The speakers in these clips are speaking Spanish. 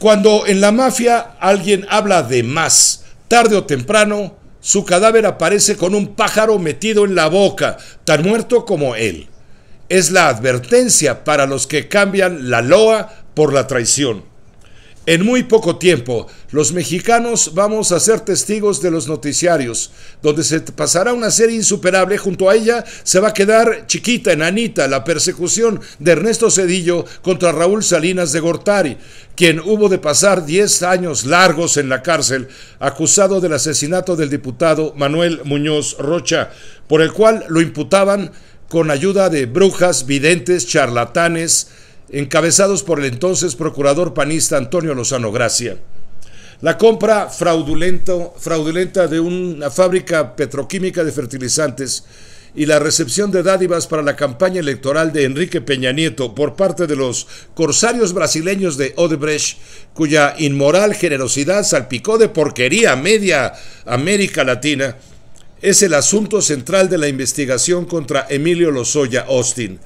Cuando en la mafia alguien habla de más, tarde o temprano, su cadáver aparece con un pájaro metido en la boca, tan muerto como él. Es la advertencia para los que cambian la loa por la traición. En muy poco tiempo, los mexicanos vamos a ser testigos de los noticiarios, donde se pasará una serie insuperable. Junto a ella se va a quedar chiquita, enanita, la persecución de Ernesto Cedillo contra Raúl Salinas de Gortari, quien hubo de pasar 10 años largos en la cárcel, acusado del asesinato del diputado Manuel Muñoz Rocha, por el cual lo imputaban con ayuda de brujas, videntes, charlatanes, encabezados por el entonces procurador panista Antonio Lozano Gracia. La compra fraudulenta de una fábrica petroquímica de fertilizantes y la recepción de dádivas para la campaña electoral de Enrique Peña Nieto por parte de los corsarios brasileños de Odebrecht, cuya inmoral generosidad salpicó de porquería media América Latina, es el asunto central de la investigación contra Emilio Lozoya Austin.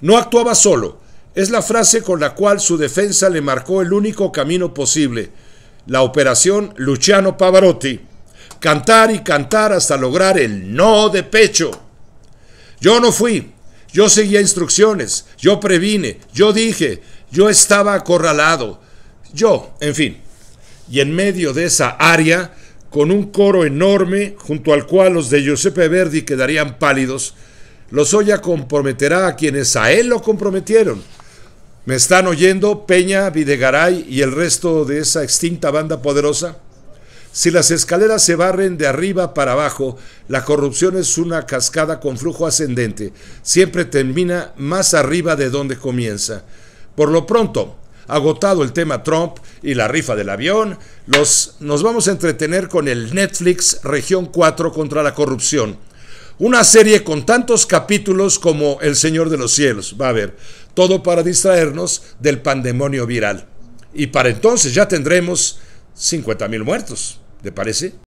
No actuaba solo, es la frase con la cual su defensa le marcó el único camino posible, la operación Luciano Pavarotti. Cantar y cantar hasta lograr el no de pecho. Yo no fui, yo seguía instrucciones, yo previne, yo dije, yo estaba acorralado, yo, en fin. Y en medio de esa área, con un coro enorme, junto al cual los de Giuseppe Verdi quedarían pálidos, los Lozoya comprometerá a quienes a él lo comprometieron, ¿Me están oyendo Peña, Videgaray y el resto de esa extinta banda poderosa? Si las escaleras se barren de arriba para abajo, la corrupción es una cascada con flujo ascendente. Siempre termina más arriba de donde comienza. Por lo pronto, agotado el tema Trump y la rifa del avión, los, nos vamos a entretener con el Netflix Región 4 contra la corrupción. Una serie con tantos capítulos como El Señor de los Cielos. Va a ver todo para distraernos del pandemonio viral. Y para entonces ya tendremos mil muertos, ¿te parece?